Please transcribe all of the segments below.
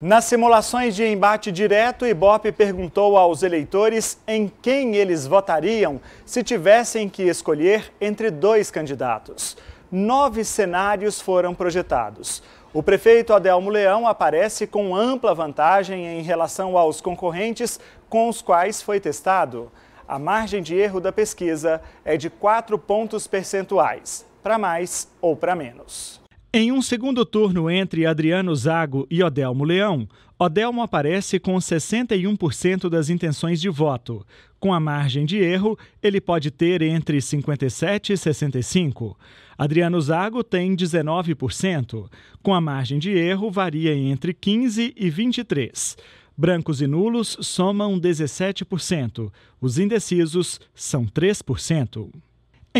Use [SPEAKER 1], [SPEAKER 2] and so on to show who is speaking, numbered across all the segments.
[SPEAKER 1] Nas simulações de embate direto, Ibope perguntou aos eleitores em quem eles votariam se tivessem que escolher entre dois candidatos. Nove cenários foram projetados. O prefeito Adelmo Leão aparece com ampla vantagem em relação aos concorrentes com os quais foi testado. A margem de erro da pesquisa é de 4 pontos percentuais, para mais ou para menos. Em um segundo turno entre Adriano Zago e Odelmo Leão, Odelmo aparece com 61% das intenções de voto. Com a margem de erro, ele pode ter entre 57 e 65. Adriano Zago tem 19%. Com a margem de erro, varia entre 15 e 23. Brancos e nulos somam 17%. Os indecisos são 3%.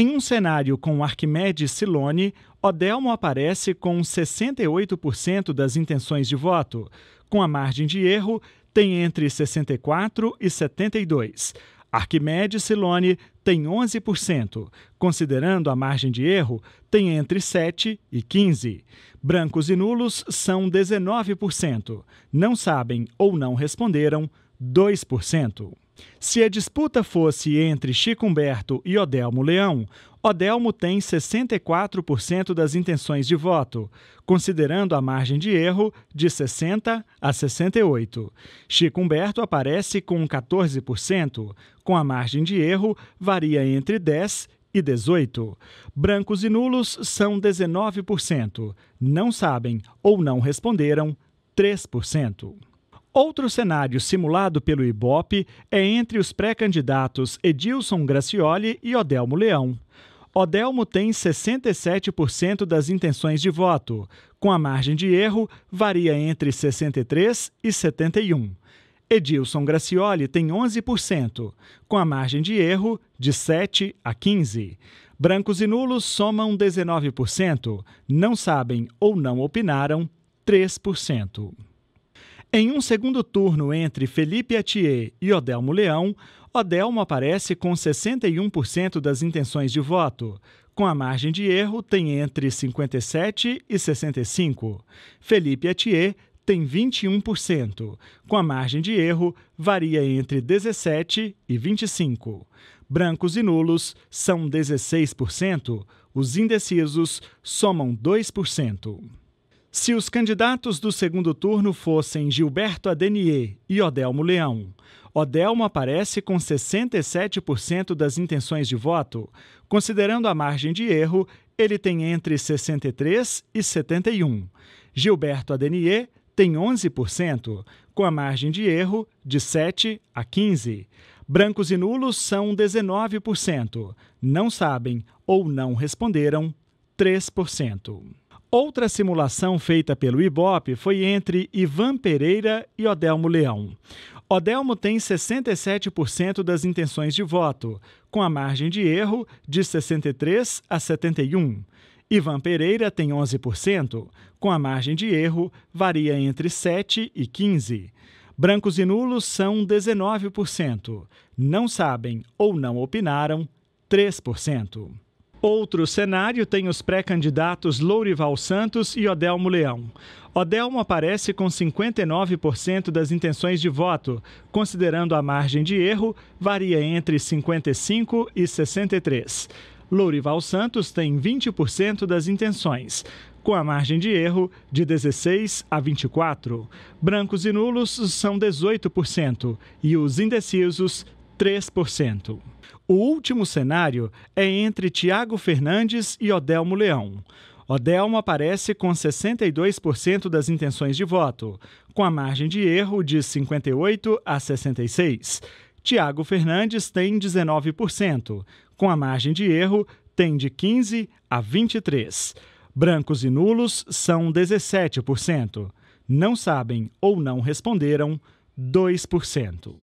[SPEAKER 1] Em um cenário com Arquimedes Silone, Odelmo aparece com 68% das intenções de voto. Com a margem de erro, tem entre 64 e 72. Arquimedes Silone tem 11%. Considerando a margem de erro, tem entre 7 e 15. Brancos e nulos são 19%. Não sabem ou não responderam 2%. Se a disputa fosse entre Chico Humberto e Odelmo Leão, Odelmo tem 64% das intenções de voto, considerando a margem de erro de 60 a 68. Chico Humberto aparece com 14%, com a margem de erro varia entre 10 e 18. Brancos e nulos são 19%. Não sabem ou não responderam 3%. Outro cenário simulado pelo IBOP é entre os pré-candidatos Edilson Gracioli e Odelmo Leão. Odelmo tem 67% das intenções de voto, com a margem de erro varia entre 63 e 71. Edilson Gracioli tem 11%, com a margem de erro de 7 a 15. Brancos e nulos somam 19%, não sabem ou não opinaram 3%. Em um segundo turno entre Felipe Atier e Odelmo Leão, Odelmo aparece com 61% das intenções de voto. Com a margem de erro, tem entre 57% e 65%. Felipe Atier tem 21%. Com a margem de erro, varia entre 17% e 25%. Brancos e nulos são 16%. Os indecisos somam 2%. Se os candidatos do segundo turno fossem Gilberto Adenier e Odelmo Leão, Odelmo aparece com 67% das intenções de voto. Considerando a margem de erro, ele tem entre 63% e 71%. Gilberto Adenier tem 11%, com a margem de erro de 7% a 15%. Brancos e nulos são 19%. Não sabem ou não responderam 3%. Outra simulação feita pelo IBOP foi entre Ivan Pereira e Odelmo Leão. Odelmo tem 67% das intenções de voto, com a margem de erro de 63 a 71. Ivan Pereira tem 11%, com a margem de erro varia entre 7 e 15. Brancos e nulos são 19%. Não sabem ou não opinaram 3%. Outro cenário tem os pré-candidatos Lourival Santos e Odelmo Leão. Odelmo aparece com 59% das intenções de voto. Considerando a margem de erro, varia entre 55 e 63. Lourival Santos tem 20% das intenções, com a margem de erro de 16 a 24. Brancos e nulos são 18% e os indecisos 3%. O último cenário é entre Tiago Fernandes e Odelmo Leão. Odelmo aparece com 62% das intenções de voto, com a margem de erro de 58 a 66. Tiago Fernandes tem 19%, com a margem de erro tem de 15 a 23. Brancos e nulos são 17%. Não sabem ou não responderam 2%.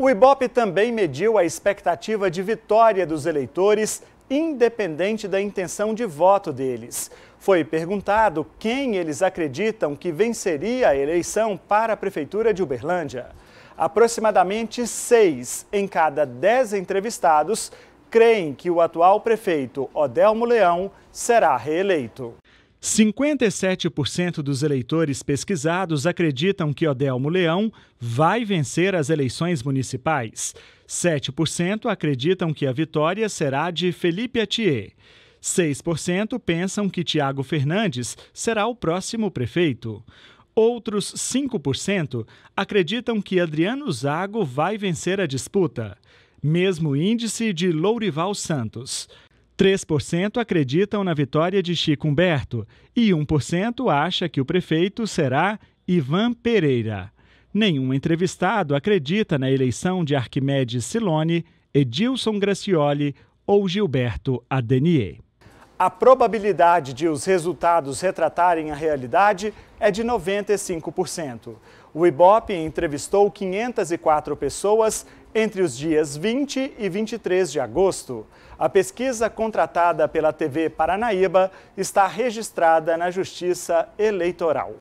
[SPEAKER 1] O IBOP também mediu a expectativa de vitória dos eleitores, independente da intenção de voto deles. Foi perguntado quem eles acreditam que venceria a eleição para a Prefeitura de Uberlândia. Aproximadamente seis em cada dez entrevistados creem que o atual prefeito Odelmo Leão será reeleito. 57% dos eleitores pesquisados acreditam que Odelmo Leão vai vencer as eleições municipais. 7% acreditam que a vitória será de Felipe Atier. 6% pensam que Tiago Fernandes será o próximo prefeito. Outros 5% acreditam que Adriano Zago vai vencer a disputa. Mesmo índice de Lourival Santos. 3% acreditam na vitória de Chico Humberto e 1% acha que o prefeito será Ivan Pereira. Nenhum entrevistado acredita na eleição de Arquimedes Silone, Edilson Gracioli ou Gilberto Adenier. A probabilidade de os resultados retratarem a realidade é de 95%. O Ibope entrevistou 504 pessoas entre os dias 20 e 23 de agosto. A pesquisa contratada pela TV Paranaíba está registrada na Justiça Eleitoral.